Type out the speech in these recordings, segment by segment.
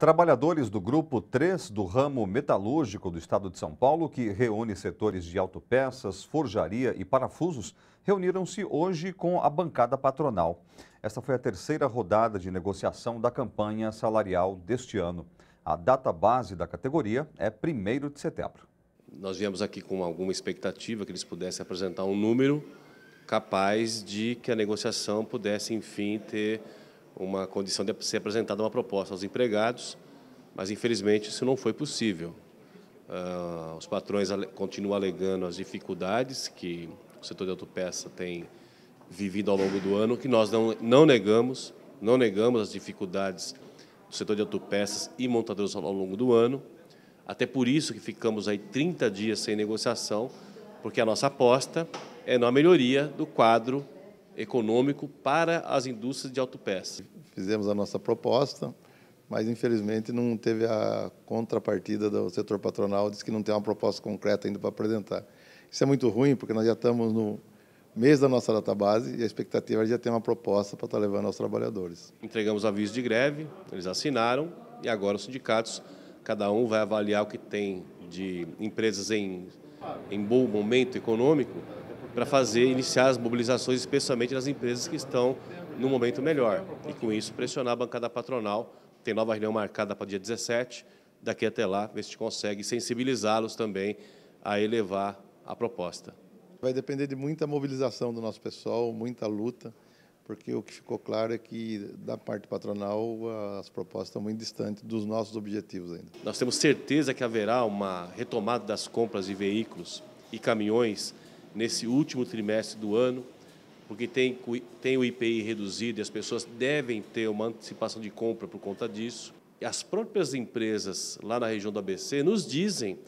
Trabalhadores do Grupo 3 do ramo metalúrgico do Estado de São Paulo, que reúne setores de autopeças, forjaria e parafusos, reuniram-se hoje com a bancada patronal. Esta foi a terceira rodada de negociação da campanha salarial deste ano. A data base da categoria é 1 de setembro. Nós viemos aqui com alguma expectativa que eles pudessem apresentar um número capaz de que a negociação pudesse, enfim, ter uma condição de ser apresentada uma proposta aos empregados, mas infelizmente isso não foi possível. Uh, os patrões ale continuam alegando as dificuldades que o setor de autopeça tem vivido ao longo do ano, que nós não, não negamos, não negamos as dificuldades do setor de autopeças e montadores ao longo do ano. Até por isso que ficamos aí 30 dias sem negociação, porque a nossa aposta é na melhoria do quadro econômico para as indústrias de autopeças. Fizemos a nossa proposta, mas infelizmente não teve a contrapartida do setor patronal, disse que não tem uma proposta concreta ainda para apresentar. Isso é muito ruim, porque nós já estamos no mês da nossa data base e a expectativa é já ter uma proposta para estar levando aos trabalhadores. Entregamos aviso de greve, eles assinaram e agora os sindicatos, cada um vai avaliar o que tem de empresas em, em bom momento econômico para fazer, iniciar as mobilizações, especialmente nas empresas que estão no momento melhor. E com isso, pressionar a bancada patronal. Tem nova reunião marcada para dia 17. Daqui até lá, ver se consegue sensibilizá-los também a elevar a proposta. Vai depender de muita mobilização do nosso pessoal, muita luta, porque o que ficou claro é que, da parte patronal, as propostas estão muito distantes dos nossos objetivos ainda. Nós temos certeza que haverá uma retomada das compras de veículos e caminhões nesse último trimestre do ano, porque tem, tem o IPI reduzido e as pessoas devem ter uma antecipação de compra por conta disso. E as próprias empresas lá na região do ABC nos dizem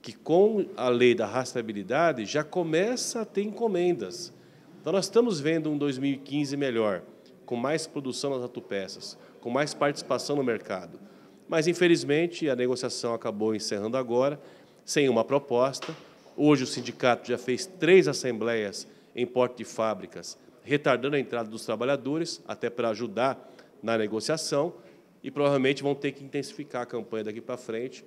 que com a lei da rastreabilidade já começa a ter encomendas. Então nós estamos vendo um 2015 melhor, com mais produção nas autopeças, com mais participação no mercado. Mas infelizmente a negociação acabou encerrando agora sem uma proposta Hoje o sindicato já fez três assembleias em porte de fábricas, retardando a entrada dos trabalhadores, até para ajudar na negociação, e provavelmente vão ter que intensificar a campanha daqui para frente,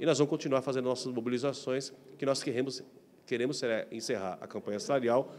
e nós vamos continuar fazendo nossas mobilizações, que nós queremos, queremos encerrar a campanha salarial